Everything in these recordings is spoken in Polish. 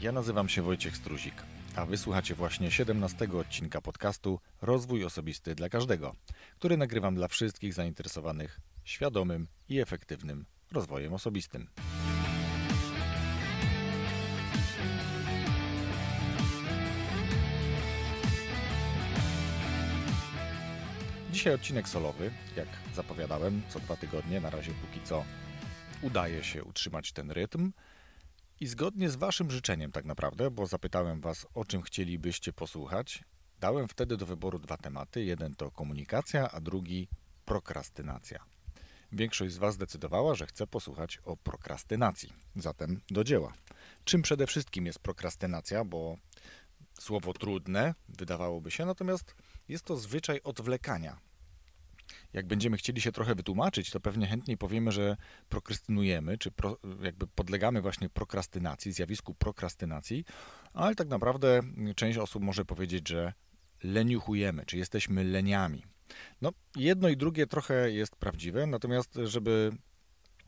Ja nazywam się Wojciech Struzik, a wysłuchacie właśnie 17 odcinka podcastu Rozwój Osobisty dla Każdego, który nagrywam dla wszystkich zainteresowanych świadomym i efektywnym rozwojem osobistym. Dzisiaj odcinek solowy, jak zapowiadałem, co dwa tygodnie, na razie póki co udaje się utrzymać ten rytm – i zgodnie z Waszym życzeniem, tak naprawdę, bo zapytałem Was, o czym chcielibyście posłuchać, dałem wtedy do wyboru dwa tematy. Jeden to komunikacja, a drugi prokrastynacja. Większość z Was zdecydowała, że chce posłuchać o prokrastynacji. Zatem do dzieła. Czym przede wszystkim jest prokrastynacja, bo słowo trudne wydawałoby się, natomiast jest to zwyczaj odwlekania jak będziemy chcieli się trochę wytłumaczyć, to pewnie chętniej powiemy, że prokrastynujemy, czy pro, jakby podlegamy właśnie prokrastynacji, zjawisku prokrastynacji, ale tak naprawdę część osób może powiedzieć, że leniuchujemy, czy jesteśmy leniami. No, jedno i drugie trochę jest prawdziwe, natomiast żeby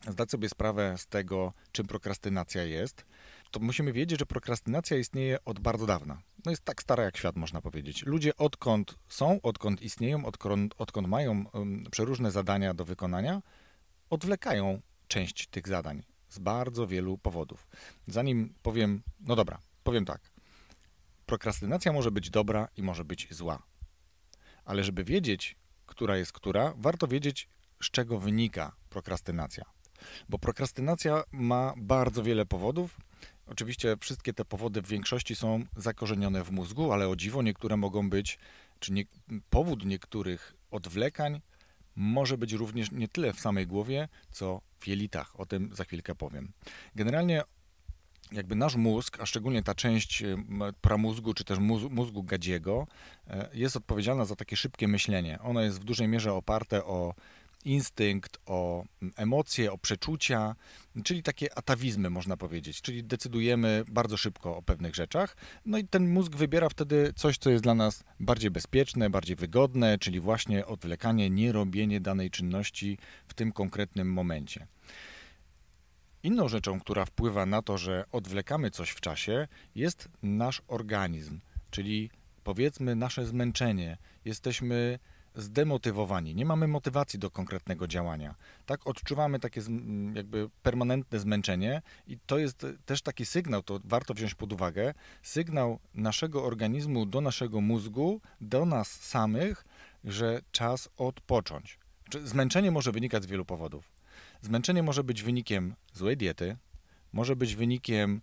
zdać sobie sprawę z tego, czym prokrastynacja jest, to musimy wiedzieć, że prokrastynacja istnieje od bardzo dawna no jest tak stara jak świat, można powiedzieć. Ludzie odkąd są, odkąd istnieją, odkąd, odkąd mają um, przeróżne zadania do wykonania, odwlekają część tych zadań z bardzo wielu powodów. Zanim powiem, no dobra, powiem tak. Prokrastynacja może być dobra i może być zła. Ale żeby wiedzieć, która jest która, warto wiedzieć, z czego wynika prokrastynacja. Bo prokrastynacja ma bardzo wiele powodów, Oczywiście wszystkie te powody w większości są zakorzenione w mózgu, ale o dziwo niektóre mogą być, czy nie, powód niektórych odwlekań może być również nie tyle w samej głowie, co w jelitach. O tym za chwilkę powiem. Generalnie jakby nasz mózg, a szczególnie ta część y, pramózgu, czy też mózgu gadziego, y, jest odpowiedzialna za takie szybkie myślenie. Ono jest w dużej mierze oparte o instynkt, o mm, emocje, o przeczucia, czyli takie atawizmy, można powiedzieć. Czyli decydujemy bardzo szybko o pewnych rzeczach, no i ten mózg wybiera wtedy coś, co jest dla nas bardziej bezpieczne, bardziej wygodne, czyli właśnie odwlekanie, nierobienie danej czynności w tym konkretnym momencie. Inną rzeczą, która wpływa na to, że odwlekamy coś w czasie, jest nasz organizm, czyli powiedzmy nasze zmęczenie. Jesteśmy zdemotywowani, nie mamy motywacji do konkretnego działania. Tak odczuwamy takie jakby permanentne zmęczenie i to jest też taki sygnał, to warto wziąć pod uwagę, sygnał naszego organizmu do naszego mózgu, do nas samych, że czas odpocząć. Zmęczenie może wynikać z wielu powodów. Zmęczenie może być wynikiem złej diety, może być wynikiem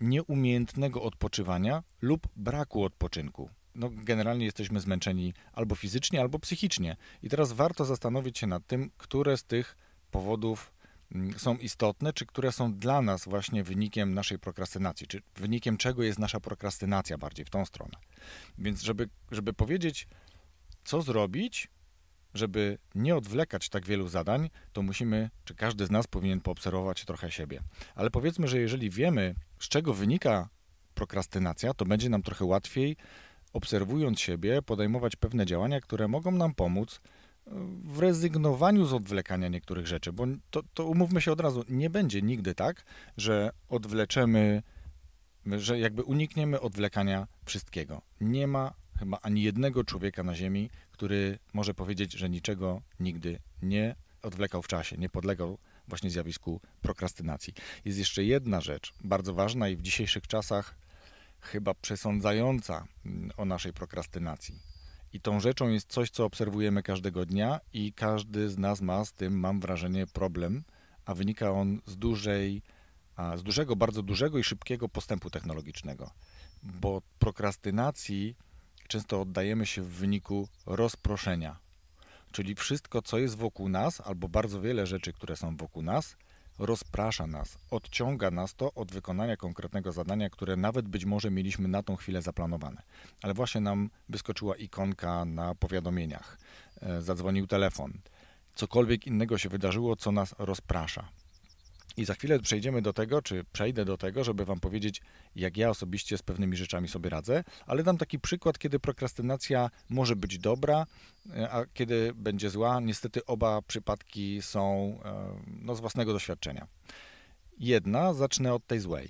nieumiejętnego odpoczywania lub braku odpoczynku no, generalnie jesteśmy zmęczeni albo fizycznie, albo psychicznie. I teraz warto zastanowić się nad tym, które z tych powodów mm, są istotne, czy które są dla nas właśnie wynikiem naszej prokrastynacji, czy wynikiem czego jest nasza prokrastynacja bardziej w tą stronę. Więc żeby, żeby powiedzieć, co zrobić, żeby nie odwlekać tak wielu zadań, to musimy, czy każdy z nas powinien poobserwować trochę siebie. Ale powiedzmy, że jeżeli wiemy, z czego wynika prokrastynacja, to będzie nam trochę łatwiej obserwując siebie, podejmować pewne działania, które mogą nam pomóc e, w rezygnowaniu z odwlekania niektórych rzeczy, bo to, to umówmy się od razu, nie będzie nigdy tak, że odwleczemy, że jakby unikniemy odwlekania wszystkiego. Nie ma chyba ani jednego człowieka na Ziemi, który może powiedzieć, że niczego nigdy nie odwlekał w czasie, nie podlegał właśnie zjawisku prokrastynacji. Jest jeszcze jedna rzecz, bardzo ważna i w dzisiejszych czasach chyba przesądzająca mm, o naszej prokrastynacji. I tą rzeczą jest coś, co obserwujemy każdego dnia, i każdy z nas ma z tym, mam wrażenie, problem, a wynika on z dużej, z dużego, bardzo dużego i szybkiego postępu technologicznego. Bo prokrastynacji często oddajemy się w wyniku rozproszenia, czyli wszystko, co jest wokół nas, albo bardzo wiele rzeczy, które są wokół nas, rozprasza nas, odciąga nas to od wykonania konkretnego zadania, które nawet być może mieliśmy na tą chwilę zaplanowane. Ale właśnie nam wyskoczyła ikonka na powiadomieniach, e, zadzwonił telefon, cokolwiek innego się wydarzyło, co nas rozprasza. I za chwilę przejdziemy do tego, czy przejdę do tego, żeby Wam powiedzieć, jak ja osobiście z pewnymi rzeczami sobie radzę, ale dam taki przykład, kiedy prokrastynacja może być dobra, e, a kiedy będzie zła. Niestety oba przypadki są e, no, z własnego doświadczenia. Jedna, zacznę od tej złej.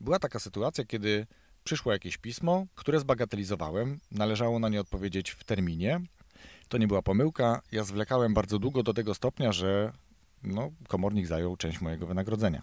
Była taka sytuacja, kiedy przyszło jakieś pismo, które zbagatelizowałem, należało na nie odpowiedzieć w terminie. To nie była pomyłka. Ja zwlekałem bardzo długo do tego stopnia, że no, komornik zajął część mojego wynagrodzenia.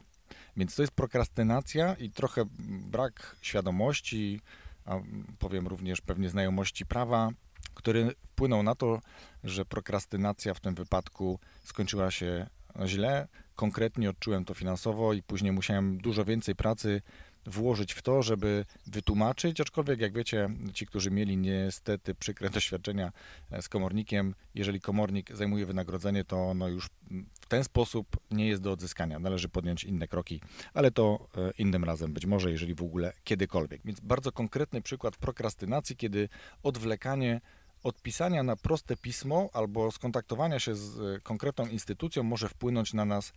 Więc to jest prokrastynacja i trochę brak świadomości, a powiem również pewnie znajomości prawa, który wpłynął na to, że prokrastynacja w tym wypadku skończyła się źle. Konkretnie odczułem to finansowo i później musiałem dużo więcej pracy włożyć w to, żeby wytłumaczyć, aczkolwiek jak wiecie, ci, którzy mieli niestety przykre doświadczenia e, z komornikiem, jeżeli komornik zajmuje wynagrodzenie, to ono już w ten sposób nie jest do odzyskania. Należy podjąć inne kroki, ale to e, innym razem, być może, jeżeli w ogóle kiedykolwiek. Więc bardzo konkretny przykład prokrastynacji, kiedy odwlekanie odpisania na proste pismo albo skontaktowania się z e, konkretną instytucją może wpłynąć na nas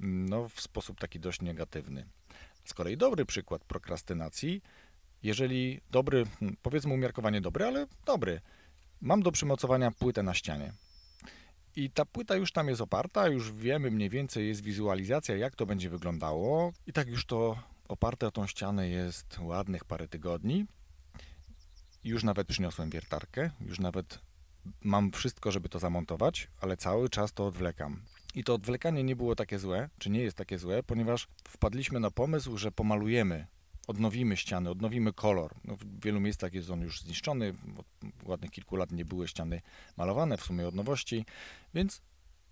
mm, no, w sposób taki dość negatywny. Z kolei dobry przykład prokrastynacji, jeżeli dobry, hmm, powiedzmy umiarkowanie dobry, ale dobry, mam do przymocowania płytę na ścianie. I ta płyta już tam jest oparta, już wiemy mniej więcej, jest wizualizacja, jak to będzie wyglądało. I tak już to oparte o tą ścianę jest ładnych parę tygodni. Już nawet przyniosłem wiertarkę, już nawet mam wszystko, żeby to zamontować, ale cały czas to odwlekam. I to odwlekanie nie było takie złe, czy nie jest takie złe, ponieważ wpadliśmy na pomysł, że pomalujemy, odnowimy ściany, odnowimy kolor. No, w wielu miejscach jest on już zniszczony, od ładnych kilku lat nie były ściany malowane, w sumie od nowości, więc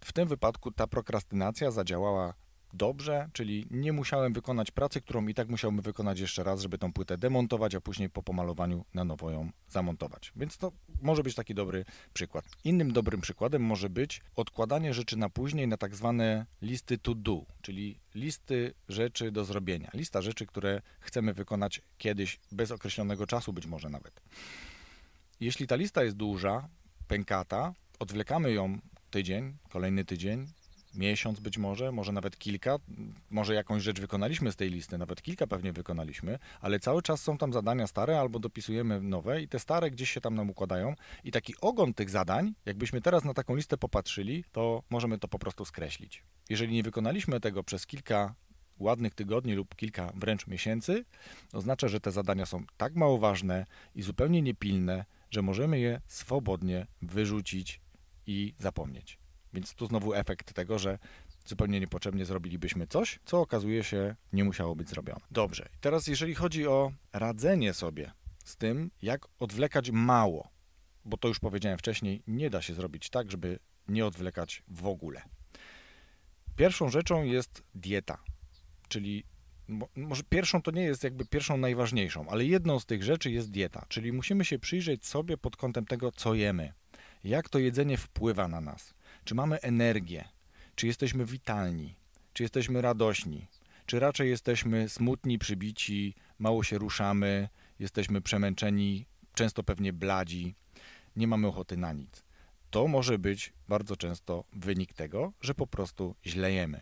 w tym wypadku ta prokrastynacja zadziałała dobrze, czyli nie musiałem wykonać pracy, którą i tak musiałbym wykonać jeszcze raz, żeby tą płytę demontować, a później po pomalowaniu na nowo ją zamontować. Więc to może być taki dobry przykład. Innym dobrym przykładem może być odkładanie rzeczy na później na tak zwane listy to do, czyli listy rzeczy do zrobienia, lista rzeczy, które chcemy wykonać kiedyś bez określonego czasu być może nawet. Jeśli ta lista jest duża, pękata, odwlekamy ją tydzień, kolejny tydzień, miesiąc być może, może nawet kilka, może jakąś rzecz wykonaliśmy z tej listy, nawet kilka pewnie wykonaliśmy, ale cały czas są tam zadania stare albo dopisujemy nowe i te stare gdzieś się tam nam układają i taki ogon tych zadań, jakbyśmy teraz na taką listę popatrzyli, to możemy to po prostu skreślić. Jeżeli nie wykonaliśmy tego przez kilka ładnych tygodni lub kilka wręcz miesięcy, oznacza, że te zadania są tak mało ważne i zupełnie niepilne, że możemy je swobodnie wyrzucić i zapomnieć. Więc tu znowu efekt tego, że zupełnie niepotrzebnie zrobilibyśmy coś, co okazuje się nie musiało być zrobione. Dobrze, teraz jeżeli chodzi o radzenie sobie z tym, jak odwlekać mało, bo to już powiedziałem wcześniej, nie da się zrobić tak, żeby nie odwlekać w ogóle. Pierwszą rzeczą jest dieta, czyli może pierwszą to nie jest jakby pierwszą najważniejszą, ale jedną z tych rzeczy jest dieta, czyli musimy się przyjrzeć sobie pod kątem tego, co jemy, jak to jedzenie wpływa na nas. Czy mamy energię? Czy jesteśmy witalni? Czy jesteśmy radośni? Czy raczej jesteśmy smutni, przybici, mało się ruszamy, jesteśmy przemęczeni, często pewnie bladzi, nie mamy ochoty na nic? To może być bardzo często wynik tego, że po prostu źle jemy.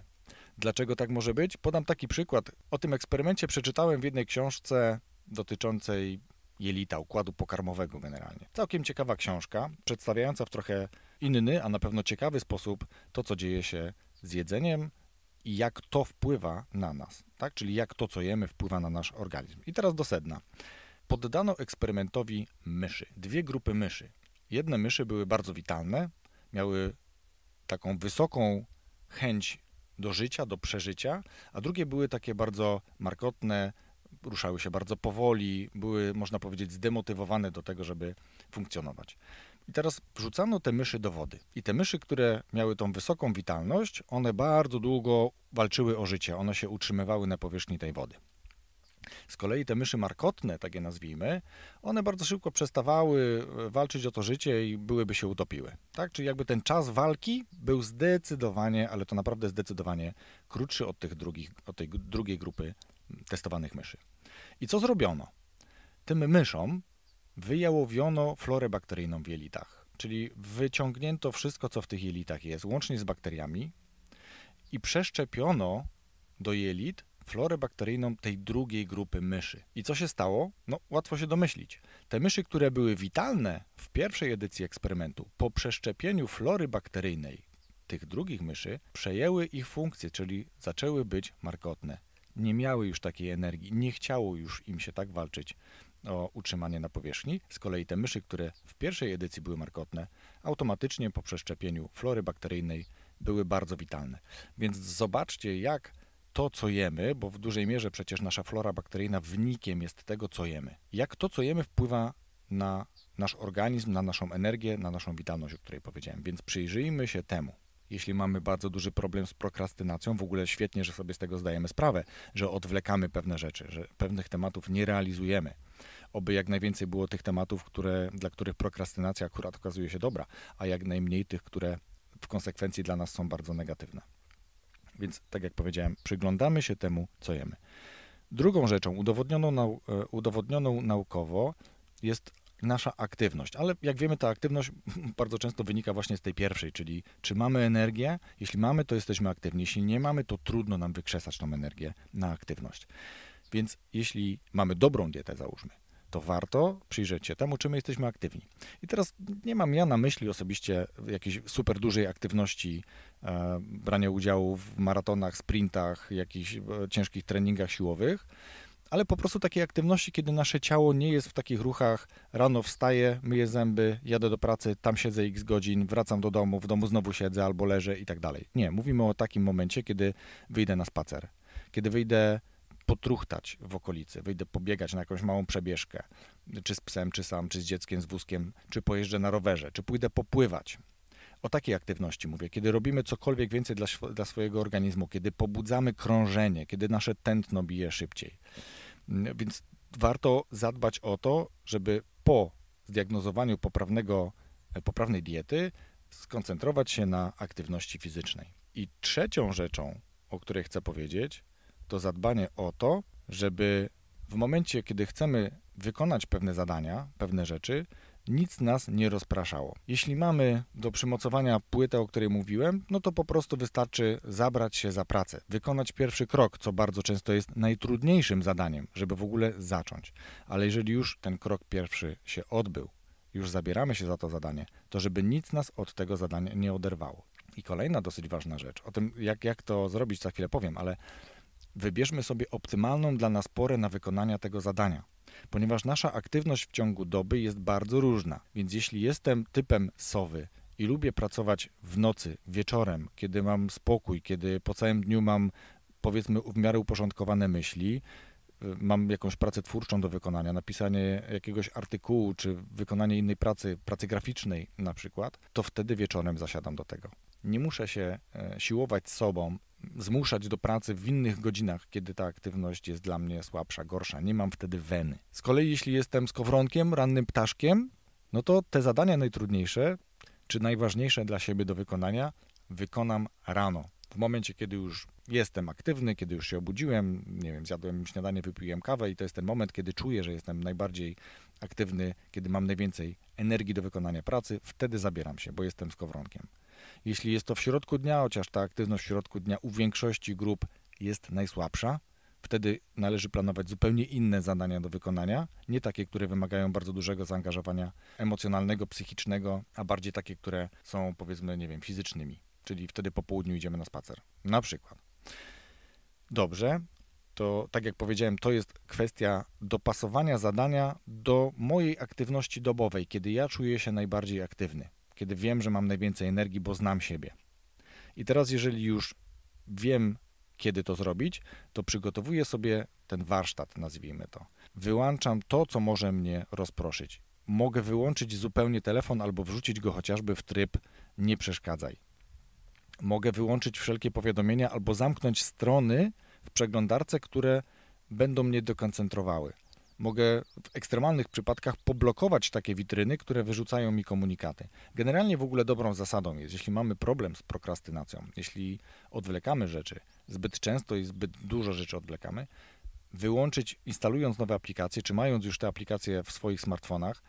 Dlaczego tak może być? Podam taki przykład. O tym eksperymencie przeczytałem w jednej książce dotyczącej jelita, układu pokarmowego generalnie. Całkiem ciekawa książka, przedstawiająca w trochę inny, a na pewno ciekawy sposób to, co dzieje się z jedzeniem i jak to wpływa na nas, tak? czyli jak to, co jemy, wpływa na nasz organizm. I teraz do sedna. Poddano eksperymentowi myszy, dwie grupy myszy. Jedne myszy były bardzo witalne, miały taką wysoką chęć do życia, do przeżycia, a drugie były takie bardzo markotne, ruszały się bardzo powoli, były, można powiedzieć, zdemotywowane do tego, żeby funkcjonować. I teraz wrzucano te myszy do wody. I te myszy, które miały tą wysoką witalność, one bardzo długo walczyły o życie, one się utrzymywały na powierzchni tej wody. Z kolei te myszy markotne, tak je nazwijmy, one bardzo szybko przestawały e, walczyć o to życie i byłyby się utopiły. Tak? Czyli jakby ten czas walki był zdecydowanie, ale to naprawdę zdecydowanie krótszy od, tych drugich, od tej drugiej grupy testowanych myszy. I co zrobiono? Tym myszom wyjałowiono florę bakteryjną w jelitach, czyli wyciągnięto wszystko, co w tych jelitach jest, łącznie z bakteriami, i przeszczepiono do jelit florę bakteryjną tej drugiej grupy myszy. I co się stało? No, łatwo się domyślić. Te myszy, które były witalne w pierwszej edycji eksperymentu, po przeszczepieniu flory bakteryjnej tych drugich myszy, przejęły ich funkcje, czyli zaczęły być markotne nie miały już takiej energii, nie chciało już im się tak walczyć o utrzymanie na powierzchni. Z kolei te myszy, które w pierwszej edycji były markotne, automatycznie po przeszczepieniu flory bakteryjnej były bardzo witalne. Więc zobaczcie, jak to, co jemy, bo w dużej mierze przecież nasza flora bakteryjna wynikiem jest tego, co jemy. Jak to, co jemy, wpływa na nasz organizm, na naszą energię, na naszą witalność, o której powiedziałem. Więc przyjrzyjmy się temu jeśli mamy bardzo duży problem z prokrastynacją, w ogóle świetnie, że sobie z tego zdajemy sprawę, że odwlekamy pewne rzeczy, że pewnych tematów nie realizujemy. Oby jak najwięcej było tych tematów, które, dla których prokrastynacja akurat okazuje się dobra, a jak najmniej tych, które w konsekwencji dla nas są bardzo negatywne. Więc, tak jak powiedziałem, przyglądamy się temu, co jemy. Drugą rzeczą udowodnioną, e, udowodnioną naukowo jest nasza aktywność. Ale jak wiemy, ta aktywność bardzo często wynika właśnie z tej pierwszej, czyli czy mamy energię? Jeśli mamy, to jesteśmy aktywni. Jeśli nie mamy, to trudno nam wykrzesać tą energię na aktywność. Więc jeśli mamy dobrą dietę, załóżmy, to warto przyjrzeć się temu, czy my jesteśmy aktywni. I teraz nie mam ja na myśli osobiście jakiejś super dużej aktywności, e, brania udziału w maratonach, sprintach, jakichś e, ciężkich treningach siłowych, ale po prostu takiej aktywności, kiedy nasze ciało nie jest w takich ruchach, rano wstaję, myję zęby, jadę do pracy, tam siedzę x godzin, wracam do domu, w domu znowu siedzę albo leżę i tak dalej. Nie, mówimy o takim momencie, kiedy wyjdę na spacer, kiedy wyjdę potruchtać w okolicy, wyjdę pobiegać na jakąś małą przebieżkę, czy z psem, czy sam, czy z dzieckiem, z wózkiem, czy pojeżdżę na rowerze, czy pójdę popływać o takiej aktywności mówię, kiedy robimy cokolwiek więcej dla, dla swojego organizmu, kiedy pobudzamy krążenie, kiedy nasze tętno bije szybciej. Mm, więc warto zadbać o to, żeby po zdiagnozowaniu poprawnego, e, poprawnej diety skoncentrować się na aktywności fizycznej. I trzecią rzeczą, o której chcę powiedzieć, to zadbanie o to, żeby w momencie, kiedy chcemy wykonać pewne zadania, pewne rzeczy, nic nas nie rozpraszało. Jeśli mamy do przymocowania płytę, o której mówiłem, no to po prostu wystarczy zabrać się za pracę, wykonać pierwszy krok, co bardzo często jest najtrudniejszym zadaniem, żeby w ogóle zacząć. Ale jeżeli już ten krok pierwszy się odbył, już zabieramy się za to zadanie, to żeby nic nas od tego zadania nie oderwało. I kolejna dosyć ważna rzecz, o tym jak, jak to zrobić za chwilę powiem, ale wybierzmy sobie optymalną dla nas porę na wykonanie tego zadania ponieważ nasza aktywność w ciągu doby jest bardzo różna. Więc jeśli jestem typem sowy, i lubię pracować w nocy, wieczorem, kiedy mam spokój, kiedy po całym dniu mam powiedzmy w miarę uporządkowane myśli, y, mam jakąś pracę twórczą do wykonania, napisanie jakiegoś artykułu czy wykonanie innej pracy, pracy graficznej na przykład, to wtedy wieczorem zasiadam do tego. Nie muszę się e, siłować sobą zmuszać do pracy w innych godzinach, kiedy ta aktywność jest dla mnie słabsza, gorsza. Nie mam wtedy weny. Z kolei jeśli jestem skowronkiem, rannym ptaszkiem, no to te zadania najtrudniejsze czy najważniejsze dla siebie do wykonania wykonam rano. W momencie, kiedy już jestem aktywny, kiedy już się obudziłem, nie wiem, zjadłem śniadanie, wypiłem kawę i to jest ten moment, kiedy czuję, że jestem najbardziej aktywny, kiedy mam najwięcej energii do wykonania pracy, wtedy zabieram się, bo jestem skowronkiem. Jeśli jest to w środku dnia, chociaż ta aktywność w środku dnia u większości grup jest najsłabsza, wtedy należy planować zupełnie inne zadania do wykonania, nie takie, które wymagają bardzo dużego zaangażowania emocjonalnego, psychicznego, a bardziej takie, które są powiedzmy, nie wiem, fizycznymi. Czyli wtedy po południu idziemy na spacer. Na przykład. Dobrze, to tak jak powiedziałem, to jest kwestia dopasowania zadania do mojej aktywności dobowej, kiedy ja czuję się najbardziej aktywny kiedy wiem, że mam najwięcej energii, bo znam siebie. I teraz, jeżeli już wiem, kiedy to zrobić, to przygotowuję sobie ten warsztat, nazwijmy to. Wyłączam to, co może mnie rozproszyć. Mogę wyłączyć zupełnie telefon albo wrzucić go chociażby w tryb nie przeszkadzaj. Mogę wyłączyć wszelkie powiadomienia albo zamknąć strony w przeglądarce, które będą mnie dokoncentrowały mogę w ekstremalnych przypadkach poblokować takie witryny, które wyrzucają mi komunikaty. Generalnie w ogóle dobrą zasadą jest, jeśli mamy problem z prokrastynacją, jeśli odwlekamy rzeczy zbyt często i zbyt dużo rzeczy odwlekamy, wyłączyć, instalując nowe aplikacje, czy mając już te aplikacje w swoich smartfonach,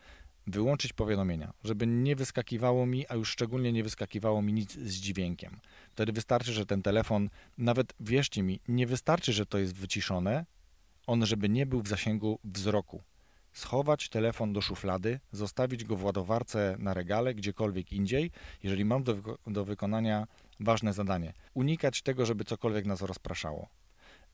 wyłączyć powiadomienia, żeby nie wyskakiwało mi, a już szczególnie nie wyskakiwało mi nic z dźwiękiem. Wtedy wystarczy, że ten telefon, nawet wierzcie mi, nie wystarczy, że to jest wyciszone, on, żeby nie był w zasięgu wzroku. Schować telefon do szuflady, zostawić go w ładowarce na regale, gdziekolwiek indziej, jeżeli mam do, do wykonania ważne zadanie. Unikać tego, żeby cokolwiek nas rozpraszało.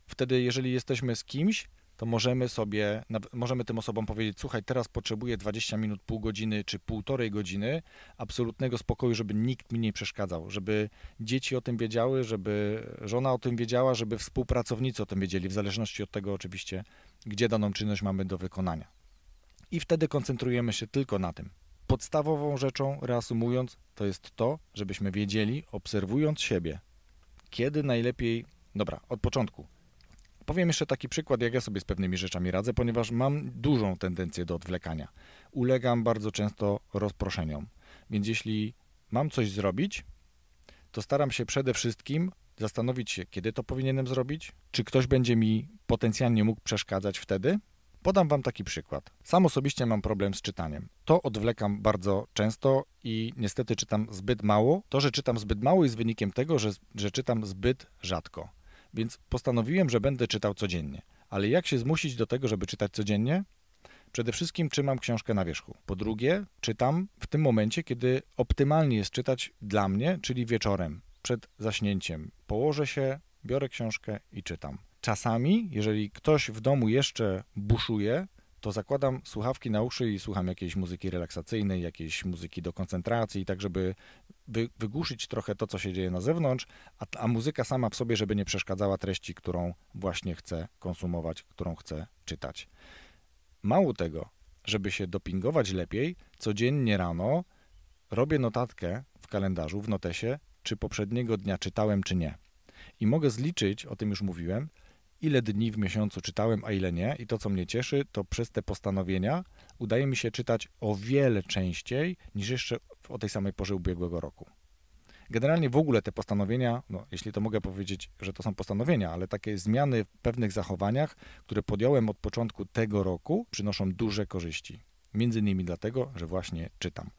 Wtedy, jeżeli jesteśmy z kimś, to możemy sobie, możemy tym osobom powiedzieć, słuchaj, teraz potrzebuję 20 minut, pół godziny czy półtorej godziny absolutnego spokoju, żeby nikt mi nie przeszkadzał, żeby dzieci o tym wiedziały, żeby żona o tym wiedziała, żeby współpracownicy o tym wiedzieli, w zależności od tego oczywiście, gdzie daną czynność mamy do wykonania. I wtedy koncentrujemy się tylko na tym. Podstawową rzeczą, reasumując, to jest to, żebyśmy wiedzieli, obserwując siebie, kiedy najlepiej, dobra, od początku, Powiem jeszcze taki przykład, jak ja sobie z pewnymi rzeczami radzę, ponieważ mam dużą tendencję do odwlekania. Ulegam bardzo często rozproszeniom. Więc jeśli mam coś zrobić, to staram się przede wszystkim zastanowić się, kiedy to powinienem zrobić, czy ktoś będzie mi potencjalnie mógł przeszkadzać wtedy. Podam Wam taki przykład. Sam osobiście mam problem z czytaniem. To odwlekam bardzo często i niestety czytam zbyt mało. To, że czytam zbyt mało jest wynikiem tego, że, że czytam zbyt rzadko. Więc postanowiłem, że będę czytał codziennie. Ale jak się zmusić do tego, żeby czytać codziennie? Przede wszystkim trzymam książkę na wierzchu. Po drugie, czytam w tym momencie, kiedy optymalnie jest czytać dla mnie, czyli wieczorem, przed zaśnięciem. Położę się, biorę książkę i czytam. Czasami, jeżeli ktoś w domu jeszcze buszuje, to zakładam słuchawki na uszy i słucham jakiejś muzyki relaksacyjnej, jakiejś muzyki do koncentracji, tak żeby wy, wygłuszyć trochę to, co się dzieje na zewnątrz, a, a muzyka sama w sobie, żeby nie przeszkadzała treści, którą właśnie chcę konsumować, którą chcę czytać. Mało tego, żeby się dopingować lepiej, codziennie rano robię notatkę w kalendarzu, w notesie, czy poprzedniego dnia czytałem, czy nie. I mogę zliczyć, o tym już mówiłem, ile dni w miesiącu czytałem, a ile nie. I to, co mnie cieszy, to przez te postanowienia udaje mi się czytać o wiele częściej niż jeszcze o tej samej porze ubiegłego roku. Generalnie w ogóle te postanowienia, no, jeśli to mogę powiedzieć, że to są postanowienia, ale takie zmiany w pewnych zachowaniach, które podjąłem od początku tego roku, przynoszą duże korzyści. Między innymi dlatego, że właśnie czytam.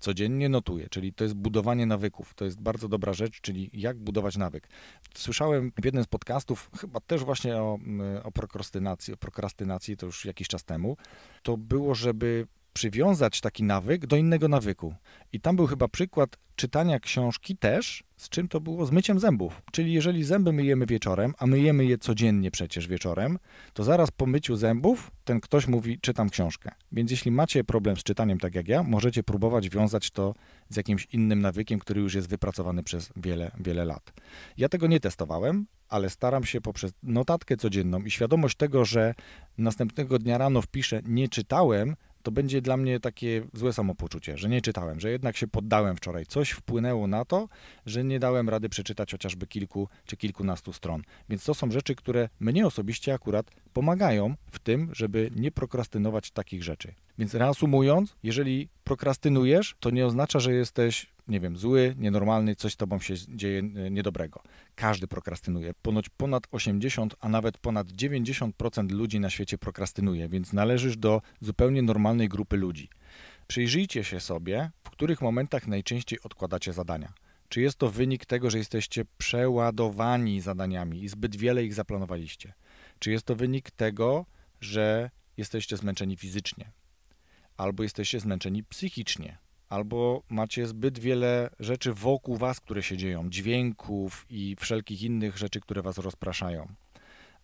Codziennie notuję, czyli to jest budowanie nawyków. To jest bardzo dobra rzecz, czyli jak budować nawyk. Słyszałem w jednym z podcastów, chyba też właśnie o, mm, o prokrastynacji, o prokrastynacji to już jakiś czas temu, to było, żeby przywiązać taki nawyk do innego nawyku. I tam był chyba przykład czytania książki też, z czym to było? Z myciem zębów. Czyli jeżeli zęby myjemy wieczorem, a myjemy je codziennie przecież wieczorem, to zaraz po myciu zębów ten ktoś mówi, czytam książkę. Więc jeśli macie problem z czytaniem tak jak ja, możecie próbować wiązać to z jakimś innym nawykiem, który już jest wypracowany przez wiele, wiele lat. Ja tego nie testowałem, ale staram się poprzez notatkę codzienną i świadomość tego, że następnego dnia rano wpiszę nie czytałem, to będzie dla mnie takie złe samopoczucie, że nie czytałem, że jednak się poddałem wczoraj. Coś wpłynęło na to, że nie dałem rady przeczytać chociażby kilku czy kilkunastu stron. Więc to są rzeczy, które mnie osobiście akurat pomagają w tym, żeby nie prokrastynować takich rzeczy. Więc reasumując, jeżeli prokrastynujesz, to nie oznacza, że jesteś, nie wiem, zły, nienormalny, coś z tobą się dzieje e, niedobrego. Każdy prokrastynuje. Ponoć ponad 80, a nawet ponad 90% ludzi na świecie prokrastynuje, więc należysz do zupełnie normalnej grupy ludzi. Przyjrzyjcie się sobie, w których momentach najczęściej odkładacie zadania. Czy jest to wynik tego, że jesteście przeładowani zadaniami i zbyt wiele ich zaplanowaliście? Czy jest to wynik tego, że jesteście zmęczeni fizycznie, albo jesteście zmęczeni psychicznie, albo macie zbyt wiele rzeczy wokół was, które się dzieją, dźwięków i wszelkich innych rzeczy, które was rozpraszają.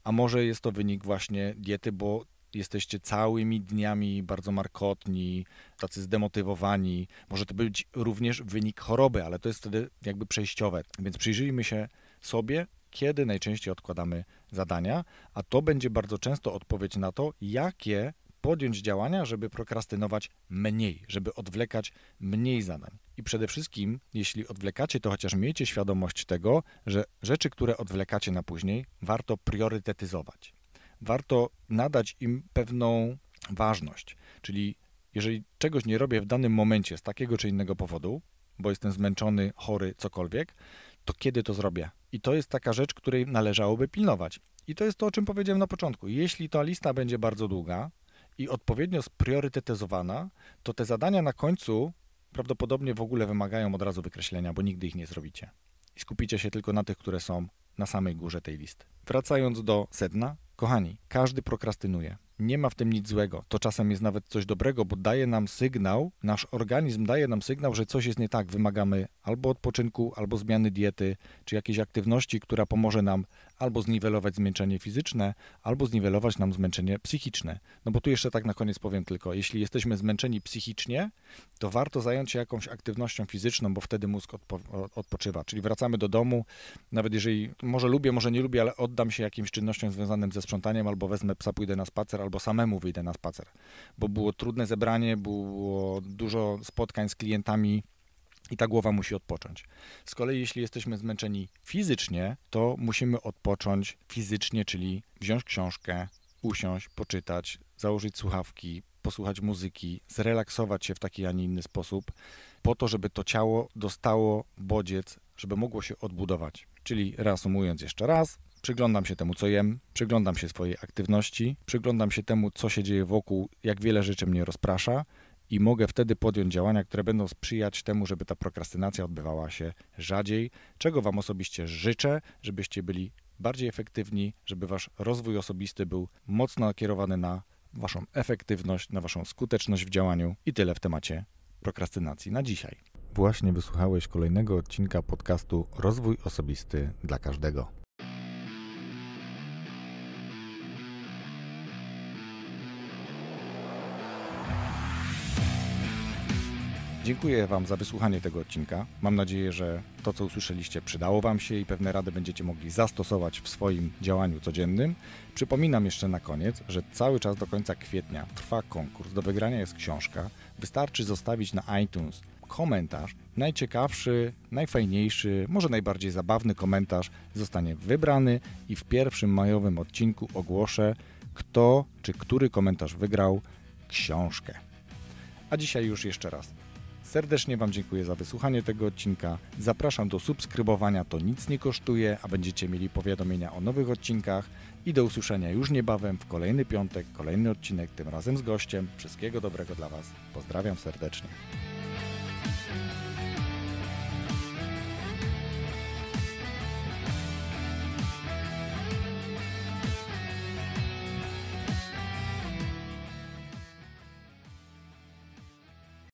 A może jest to wynik właśnie diety, bo jesteście całymi dniami bardzo markotni, tacy zdemotywowani. Może to być również wynik choroby, ale to jest wtedy jakby przejściowe. Więc przyjrzyjmy się sobie, kiedy najczęściej odkładamy zadania, a to będzie bardzo często odpowiedź na to, jakie podjąć działania, żeby prokrastynować mniej, żeby odwlekać mniej zadań. I przede wszystkim, jeśli odwlekacie, to chociaż miejcie świadomość tego, że rzeczy, które odwlekacie na później, warto priorytetyzować. Warto nadać im pewną ważność. Czyli jeżeli czegoś nie robię w danym momencie z takiego czy innego powodu, bo jestem zmęczony, chory, cokolwiek, to kiedy to zrobię? I to jest taka rzecz, której należałoby pilnować. I to jest to, o czym powiedziałem na początku. Jeśli ta lista będzie bardzo długa i odpowiednio spriorytetyzowana, to te zadania na końcu prawdopodobnie w ogóle wymagają od razu wykreślenia, bo nigdy ich nie zrobicie. I skupicie się tylko na tych, które są na samej górze tej listy. Wracając do sedna, kochani, każdy prokrastynuje. Nie ma w tym nic złego. To czasem jest nawet coś dobrego, bo daje nam sygnał, nasz organizm daje nam sygnał, że coś jest nie tak. Wymagamy albo odpoczynku, albo zmiany diety, czy jakiejś aktywności, która pomoże nam albo zniwelować zmęczenie fizyczne, albo zniwelować nam zmęczenie psychiczne. No bo tu jeszcze tak na koniec powiem tylko, jeśli jesteśmy zmęczeni psychicznie, to warto zająć się jakąś aktywnością fizyczną, bo wtedy mózg odpo odpoczywa. Czyli wracamy do domu, nawet jeżeli może lubię, może nie lubię, ale oddam się jakimś czynnościom związanym ze sprzątaniem, albo wezmę psa, pójdę na spacer, albo samemu wyjdę na spacer. Bo było trudne zebranie, było dużo spotkań z klientami, i ta głowa musi odpocząć. Z kolei, jeśli jesteśmy zmęczeni fizycznie, to musimy odpocząć fizycznie, czyli wziąć książkę, usiąść, poczytać, założyć słuchawki, posłuchać muzyki, zrelaksować się w taki, a nie inny sposób, po to, żeby to ciało dostało bodziec, żeby mogło się odbudować. Czyli reasumując jeszcze raz, przyglądam się temu, co jem, przyglądam się swojej aktywności, przyglądam się temu, co się dzieje wokół, jak wiele rzeczy mnie rozprasza i mogę wtedy podjąć działania, które będą sprzyjać temu, żeby ta prokrastynacja odbywała się rzadziej, czego Wam osobiście życzę, żebyście byli bardziej efektywni, żeby Wasz rozwój osobisty był mocno nakierowany na Waszą efektywność, na Waszą skuteczność w działaniu i tyle w temacie prokrastynacji na dzisiaj. Właśnie wysłuchałeś kolejnego odcinka podcastu Rozwój Osobisty dla Każdego. Dziękuję Wam za wysłuchanie tego odcinka. Mam nadzieję, że to, co usłyszeliście, przydało Wam się i pewne rady będziecie mogli zastosować w swoim działaniu codziennym. Przypominam jeszcze na koniec, że cały czas do końca kwietnia trwa konkurs. Do wygrania jest książka. Wystarczy zostawić na iTunes komentarz. Najciekawszy, najfajniejszy, może najbardziej zabawny komentarz zostanie wybrany i w pierwszym majowym odcinku ogłoszę, kto czy który komentarz wygrał książkę. A dzisiaj już jeszcze raz Serdecznie Wam dziękuję za wysłuchanie tego odcinka. Zapraszam do subskrybowania, to nic nie kosztuje, a będziecie mieli powiadomienia o nowych odcinkach. I do usłyszenia już niebawem w kolejny piątek, kolejny odcinek, tym razem z gościem. Wszystkiego dobrego dla Was. Pozdrawiam serdecznie.